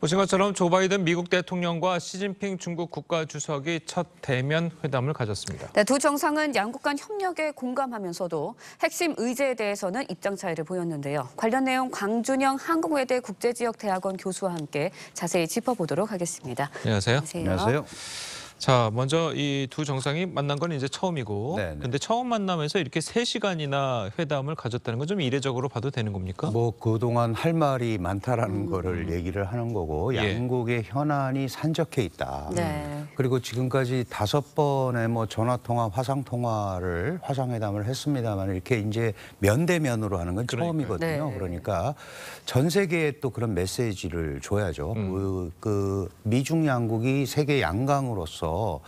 보신 것처럼 조 바이든 미국 대통령과 시진핑 중국 국가주석이 첫 대면 회담을 가졌습니다. 네, 두 정상은 양국 간 협력에 공감하면서도 핵심 의제에 대해서는 입장 차이를 보였는데요. 관련 내용 광준영 한국외대 국제지역대학원 교수와 함께 자세히 짚어보도록 하겠습니다. 안녕하세요. 안녕하세요. 안녕하세요. 자, 먼저 이 두 정상이 만난 건 이제 처음이고, 네네. 네. 근데 처음 만남에서 이렇게 세 시간이나 회담을 가졌다는 건 좀 이례적으로 봐도 되는 겁니까? 뭐 그동안 할 말이 많다라는 음. 거를 얘기를 하는 거고 예. 양국의 현안이 산적해 있다. 네. 그리고 지금까지 다섯 번의 뭐 전화 통화, 화상 통화를 화상 회담을 했습니다만 이렇게 이제 면대면으로 하는 건 그러니까요. 처음이거든요. 네. 그러니까 전 세계에 또 그런 메시지를 줘야죠. 음. 그, 그 미중 양국이 세계 양강으로서 있어서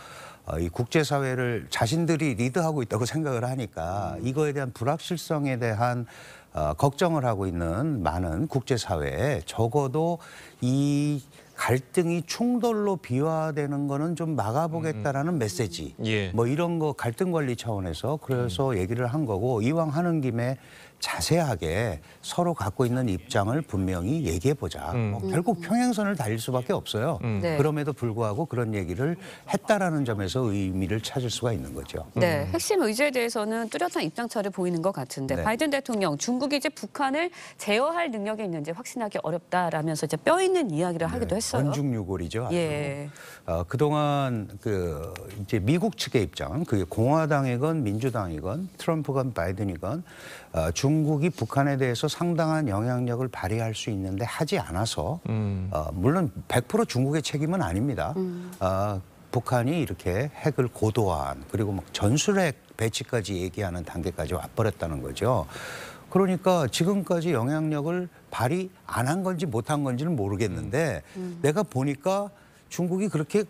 어, 이 국제사회를 자신들이 리드하고 있다고 생각을 하니까 이거에 대한 불확실성에 대한 어, 걱정을 하고 있는 많은 국제사회에 적어도 이 갈등이 충돌로 비화되는 거는 좀 막아보겠다라는 음. 메시지 예. 뭐 이런 거 갈등 관리 차원에서 그래서 음. 얘기를 한 거고 이왕 하는 김에 자세하게 서로 갖고 있는 입장을 분명히 얘기해 보자. 음. 뭐 결국 평행선을 달릴 수밖에 없어요. 음. 네. 그럼에도 불구하고 그런 얘기를 했다라는 점에서 의미를 찾을 수가 있는 거죠. 네, 핵심 의제에 대해서는 뚜렷한 입장차를 보이는 것 같은데 네. 바이든 대통령 중국이 이제 북한을 제어할 능력이 있는지 확신하기 어렵다라면서 이제 뼈 있는 이야기를 네. 하기도 했어요. 건중유골이죠. 예. 어, 그동안 그 이제 미국 측의 입장, 그게 공화당이건 민주당이건 트럼프건 바이든이건 어, 중국이 북한에 대해서 상당한 영향력을 발휘할 수 있는데 하지 않아서 음. 어, 물론 100% 중국의 책임은 아닙니다. 음. 어, 북한이 이렇게 핵을 고도화한 그리고 막 전술핵 배치까지 얘기하는 단계까지 와버렸다는 거죠. 그러니까 지금까지 영향력을 발휘 안 한 건지 못한 건지는 모르겠는데 음. 음. 내가 보니까 중국이 그렇게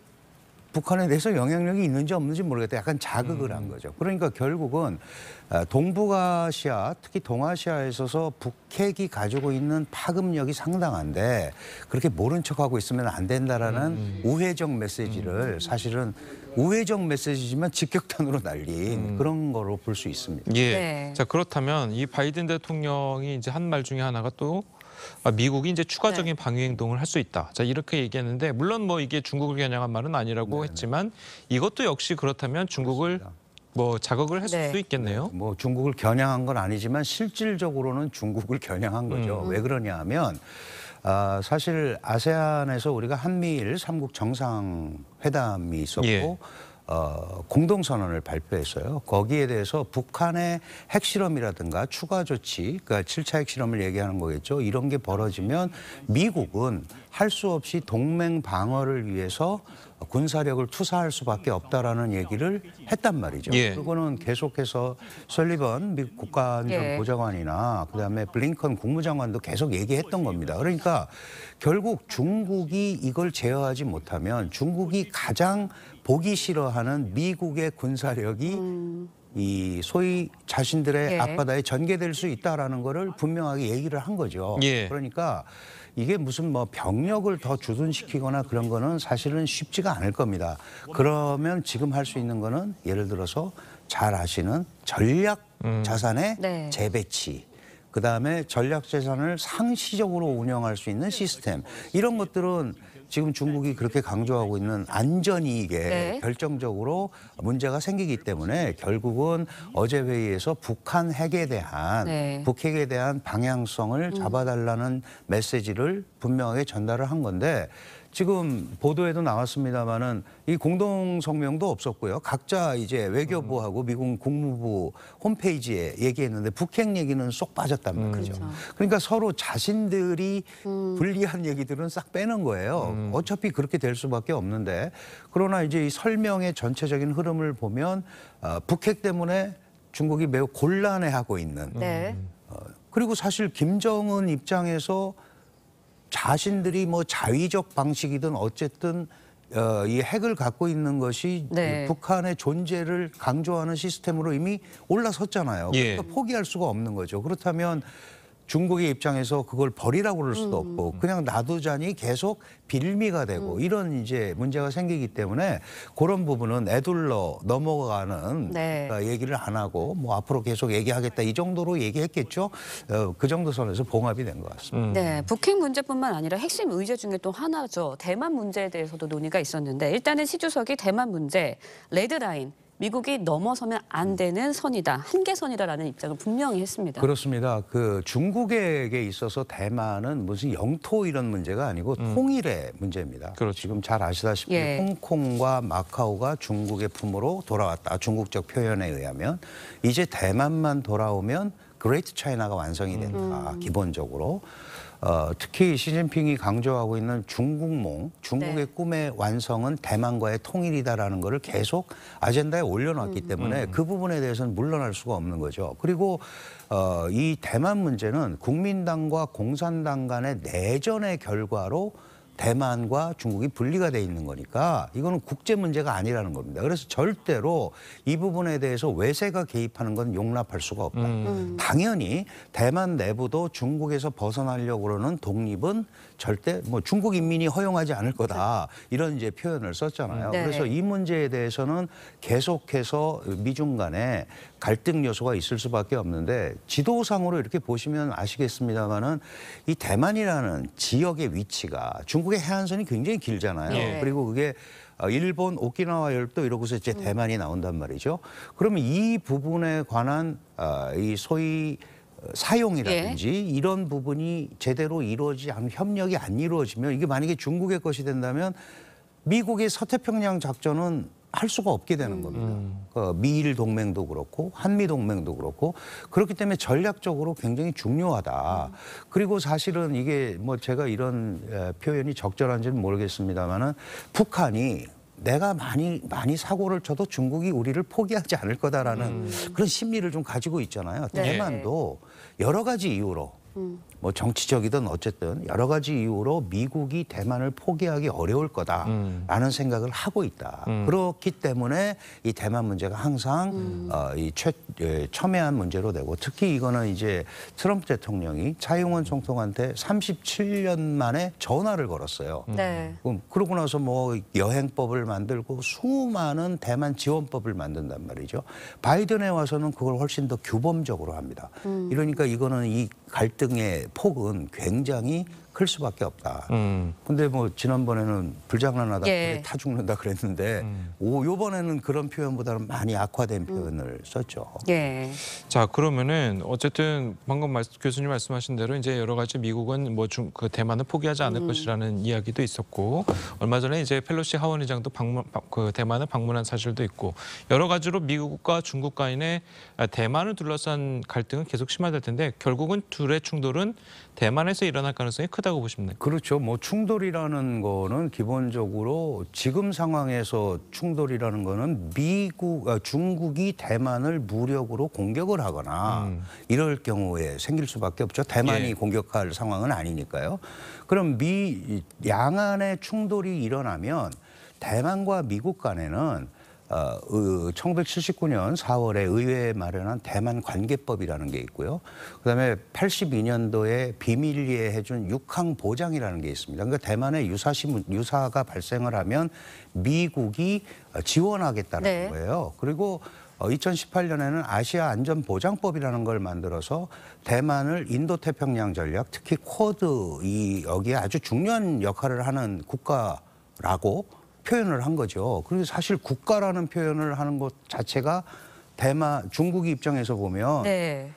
북한에 대해서 영향력이 있는지 없는지 모르겠다. 약간 자극을 음. 한 거죠. 그러니까 결국은 아, 동북아시아, 특히 동아시아에 있어서 북핵이 가지고 있는 파급력이 상당한데 그렇게 모른 척하고 있으면 안 된다라는 음. 음. 우회적 메시지를 음. 사실은 우회적 메시지지만 직격탄으로 날린 음. 그런 거로 볼 수 있습니다. 예. 네. 자, 그렇다면 이 바이든 대통령이 이제 한 말 중에 하나가 또 아, 미국이 이제 추가적인 네. 방위 행동을 할 수 있다. 자 이렇게 얘기했는데 물론 뭐 이게 중국을 겨냥한 말은 아니라고 네네. 했지만 이것도 역시 그렇다면 중국을 그렇습니다. 뭐 자극을 했을 네. 수도 있겠네요. 네, 뭐 중국을 겨냥한 건 아니지만 실질적으로는 중국을 겨냥한 거죠. 음. 왜 그러냐 하면 아, 사실 아세안에서 우리가 한미일 삼국 정상회담이 있었고 예. 어, 공동선언을 발표했어요. 거기에 대해서 북한의 핵실험이라든가 추가 조치, 그러니까 7차 핵실험을 얘기하는 거겠죠. 이런 게 벌어지면 미국은 할 수 없이 동맹 방어를 위해서 군사력을 투사할 수밖에 없다라는 얘기를 했단 말이죠. 예. 그거는 계속해서 설리번 미국 국가안전 예. 보좌관이나 그다음에 블링컨 국무장관도 계속 얘기했던 겁니다. 그러니까 결국 중국이 이걸 제어하지 못하면 중국이 가장 보기 싫어하는 미국의 군사력이 음. 이 소위 자신들의 예. 앞바다에 전개될 수 있다라는 거를 분명하게 얘기를 한 거죠. 예. 그러니까 이게 무슨 뭐 병력을 더 주둔시키거나 그런 거는 사실은 쉽지가 않을 겁니다. 그러면 지금 할 수 있는 거는 예를 들어서 잘 아시는 전략 음. 자산의 네. 재배치 그다음에 전략 재산을 상시적으로 운영할 수 있는 시스템 이런 것들은 지금 중국이 네. 그렇게 강조하고 있는 안전이 이게 네. 결정적으로 문제가 생기기 때문에 결국은 어제 회의에서 북한 핵에 대한 네. 북핵에 대한 방향성을 음. 잡아달라는 메시지를 분명하게 전달을 한 건데 지금 보도에도 나왔습니다만은 이 공동 성명도 없었고요. 각자 이제 외교부하고 미국 국무부 홈페이지에 얘기했는데 북핵 얘기는 쏙 빠졌단 음. 말이죠. 그렇죠. 그러니까 서로 자신들이 음. 불리한 얘기들은 싹 빼는 거예요. 음. 어차피 그렇게 될 수밖에 없는데 그러나 이제 이 설명의 전체적인 흐름을 보면 어, 북핵 때문에 중국이 매우 곤란해하고 있는 네. 어, 그리고 사실 김정은 입장에서 자신들이 뭐 자위적 방식이든 어쨌든 어, 이 핵을 갖고 있는 것이 네. 북한의 존재를 강조하는 시스템으로 이미 올라섰잖아요. 예. 그러니까 포기할 수가 없는 거죠. 그렇다면 중국의 입장에서 그걸 버리라고 그럴 수도 음. 없고 그냥 놔두자니 계속 빌미가 되고 음. 이런 이제 문제가 생기기 때문에 그런 부분은 애둘러 넘어가는 네. 어, 얘기를 안 하고 뭐 앞으로 계속 얘기하겠다 이 정도로 얘기했겠죠. 어, 그 정도 선에서 봉합이 된 것 같습니다. 음. 네, 북핵 문제뿐만 아니라 핵심 의제 중에 또 하나죠. 대만 문제에 대해서도 논의가 있었는데 일단은 시 주석이 대만 문제 레드라인 미국이 넘어서면 안 음. 되는 선이다, 한계선이다라는 입장을 분명히 했습니다. 그렇습니다. 그 중국에게 있어서 대만은 무슨 영토 이런 문제가 아니고 음. 통일의 문제입니다. 그렇죠. 지금 잘 아시다시피 예. 홍콩과 마카오가 중국의 품으로 돌아왔다. 중국적 표현에 의하면 이제 대만만 돌아오면 그레이트 차이나가 완성이 된다. 음. 기본적으로. 어, 특히 시진핑이 강조하고 있는 중국몽, 중국의 네. 꿈의 완성은 대만과의 통일이다라는 것을 계속 아젠다에 올려놨기 음. 때문에 음. 그 부분에 대해서는 물러날 수가 없는 거죠. 그리고 어, 이 대만 문제는 국민당과 공산당 간의 내전의 결과로 대만과 중국이 분리가 돼 있는 거니까 이거는 국제 문제가 아니라는 겁니다. 그래서 절대로 이 부분에 대해서 외세가 개입하는 건 용납할 수가 없다. 음. 음. 당연히 대만 내부도 중국에서 벗어나려고 그러는 독립은 절대 뭐 중국 인민이 허용하지 않을 거다. 이런 이제 표현을 썼잖아요. 네. 그래서 이 문제에 대해서는 계속해서 미중 간에 갈등 요소가 있을 수밖에 없는데 지도상으로 이렇게 보시면 아시겠습니다만은 이 대만이라는 지역의 위치가 중국 한국의 해안선이 굉장히 길잖아요. 예. 그리고 그게 어, 일본 오키나와 열도 이러고서 이제 대만이 나온단 말이죠. 그러면 이 부분에 관한 어, 이 소위 어, 사용이라든지 예. 이런 부분이 제대로 이루어지 않은 협력이 안 이루어지면 이게 만약에 중국의 것이 된다면 미국의 서태평양 작전은 할 수가 없게 되는 음, 겁니다. 음. 그 미일 동맹도 그렇고 한미 동맹도 그렇고 그렇기 때문에 전략적으로 굉장히 중요하다. 음. 그리고 사실은 이게 뭐 제가 이런 표현이 적절한지는 모르겠습니다만은 북한이 내가 많이 많이 사고를 쳐도 중국이 우리를 포기하지 않을 거다라는 음. 그런 심리를 좀 가지고 있잖아요. 네. 대만도 여러 가지 이유로 음. 뭐 정치적이든 어쨌든 여러 가지 이유로 미국이 대만을 포기하기 어려울 거다라는 음. 생각을 하고 있다. 음. 그렇기 때문에 이 대만 문제가 항상 음. 어, 이 최, 예, 첨예한 문제로 되고 특히 이거는 이제 트럼프 대통령이 차용원 총통한테 37년 만에 전화를 걸었어요. 음. 그 그러고 나서 뭐 여행법을 만들고 수많은 대만 지원법을 만든단 말이죠. 바이든에 와서는 그걸 훨씬 더 규범적으로 합니다. 음. 이러니까 이거는 이 갈등의 폭은 굉장히 클 수밖에 없다. 음. 근데 뭐 지난번에는 불장난하다 예. 타 죽는다 그랬는데 음. 오 요번에는 그런 표현보다는 많이 악화된 음. 표현을 음. 썼죠. 예. 자 그러면은 어쨌든 방금 말씀, 교수님 말씀하신 대로 이제 여러 가지 미국은 뭐 중 그 대만을 포기하지 않을 음. 것이라는 이야기도 있었고 얼마 전에 이제 펠로시 하원의장도 방문 그 대만을 방문한 사실도 있고 여러 가지로 미국과 중국 간의 아, 대만을 둘러싼 갈등은 계속 심화될 텐데 결국은 둘의 충돌은 대만에서 일어날 가능성이 크다. 했다고 보시면 돼 그렇죠. 뭐 충돌이라는 거는 기본적으로 지금 상황에서 충돌이라는 거는 미국, 아, 중국이 대만을 무력으로 공격을 하거나 음. 이럴 경우에 생길 수밖에 없죠. 대만이 예. 공격할 상황은 아니니까요. 그럼 미 양안의 충돌이 일어나면 대만과 미국 간에는 어, 1979년 4월에 의회에 마련한 대만 관계법이라는 게 있고요. 그다음에 82년도에 비밀리에 해준 육항 보장이라는 게 있습니다. 그러니까 대만에 유사시 유사가 발생을 하면 미국이 지원하겠다는 네. 거예요. 그리고 2018년에는 어, 아시아 안전보장법이라는 걸 만들어서 대만을 인도태평양 전략, 특히 쿼드 이 여기에 아주 중요한 역할을 하는 국가라고 표현을 한 거죠. 그리고 사실 국가라는 표현을 하는 것 자체가 대만 중국 입장에서 보면 네.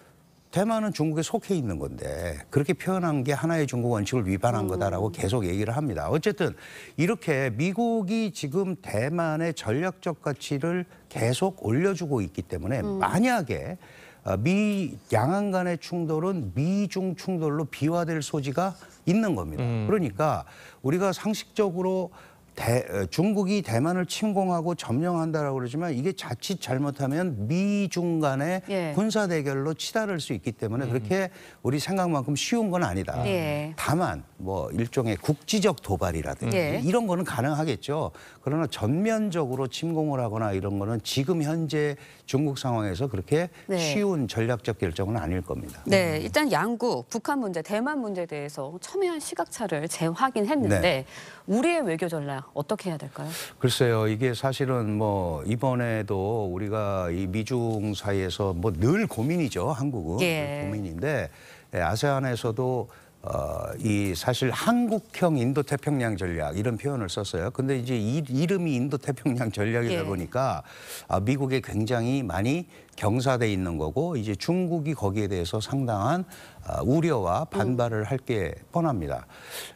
대만은 중국에 속해 있는 건데 그렇게 표현한 게 하나의 중국 원칙을 위반한 거다라고 음. 계속 얘기를 합니다. 어쨌든 이렇게 미국이 지금 대만의 전략적 가치를 계속 올려주고 있기 때문에 음. 만약에 어, 미 양안 간의 충돌은 미중 충돌로 비화될 소지가 있는 겁니다. 음. 그러니까 우리가 상식적으로 대, 어, 중국이 대만을 침공하고 점령한다라고 그러지만 이게 자칫 잘못하면 미중 간의 예. 군사 대결로 치달을 수 있기 때문에 음. 그렇게 우리 생각만큼 쉬운 건 아니다. 예. 다만 뭐 일종의 국지적 도발이라든지 예. 이런 거는 가능하겠죠. 그러나 전면적으로 침공을 하거나 이런 거는 지금 현재 중국 상황에서 그렇게 네. 쉬운 전략적 결정은 아닐 겁니다. 네, 일단 양국 북한 문제, 대만 문제에 대해서 첨예한 시각차를 재확인했는데 네. 우리의 외교 전략 어떻게 해야 될까요? 글쎄요, 이게 사실은 뭐 이번에도 우리가 이 미중 사이에서 뭐 늘 고민이죠, 한국은 예. 고민인데 예, 아세안에서도 어, 이 사실 한국형 인도태평양 전략 이런 표현을 썼어요. 근데 이제 이, 이름이 인도태평양 전략이다 예. 보니까 아, 미국에 굉장히 많이 경사돼 있는 거고 이제 중국이 거기에 대해서 상당한 아, 우려와 음. 반발을 음. 할게 뻔합니다.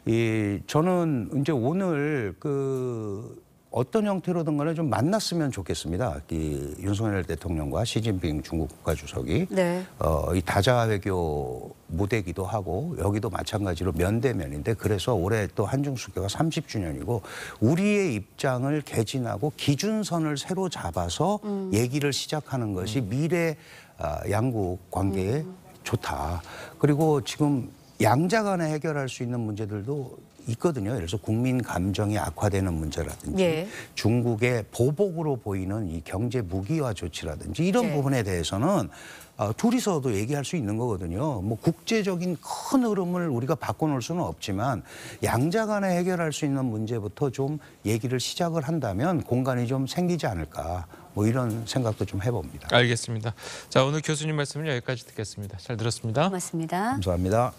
이 저는 이제 오늘 그 어떤 형태로든 간에 좀 만났으면 좋겠습니다. 이 윤석열 대통령과 시진핑 중국 국가주석이 네. 어, 이 다자외교 무대기도 하고 여기도 마찬가지로 면대면인데 그래서 올해 또 한중 수교가 30주년이고 우리의 입장을 개진하고 기준선을 새로 잡아서 음. 얘기를 시작하는 것이 음. 미래 어, 양국 관계에 음. 좋다. 그리고 지금 양자 간에 해결할 수 있는 문제들도 있거든요. 그래서 국민 감정이 악화되는 문제라든지 예. 중국의 보복으로 보이는 이 경제 무기화 조치라든지 이런 네. 부분에 대해서는 어, 둘이서도 얘기할 수 있는 거거든요. 뭐 국제적인 큰 흐름을 우리가 바꿔놓을 수는 없지만 양자 간에 해결할 수 있는 문제부터 좀 얘기를 시작을 한다면 공간이 좀 생기지 않을까 뭐 이런 생각도 좀 해봅니다. 알겠습니다. 자 오늘 교수님 말씀은 여기까지 듣겠습니다. 잘 들었습니다. 고맙습니다. 감사합니다.